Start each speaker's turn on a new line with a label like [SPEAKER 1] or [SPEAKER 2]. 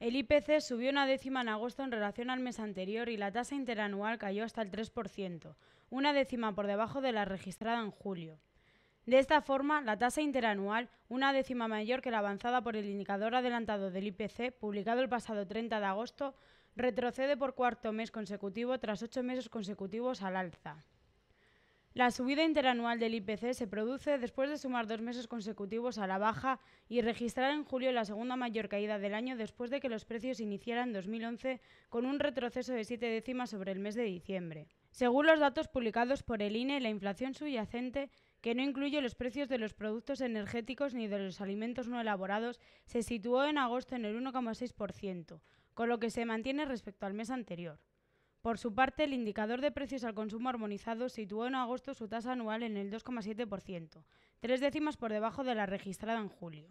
[SPEAKER 1] El IPC subió una décima en agosto en relación al mes anterior y la tasa interanual cayó hasta el 3%, una décima por debajo de la registrada en julio. De esta forma, la tasa interanual, una décima mayor que la avanzada por el indicador adelantado del IPC, publicado el pasado 30 de agosto, retrocede por cuarto mes consecutivo tras ocho meses consecutivos al alza. La subida interanual del IPC se produce después de sumar dos meses consecutivos a la baja y registrar en julio la segunda mayor caída del año después de que los precios iniciaran 2011 con un retroceso de siete décimas sobre el mes de diciembre. Según los datos publicados por el INE, la inflación subyacente, que no incluye los precios de los productos energéticos ni de los alimentos no elaborados, se situó en agosto en el 1,6%, con lo que se mantiene respecto al mes anterior. Por su parte, el indicador de precios al consumo armonizado situó en agosto su tasa anual en el 2,7%, tres décimas por debajo de la registrada en julio.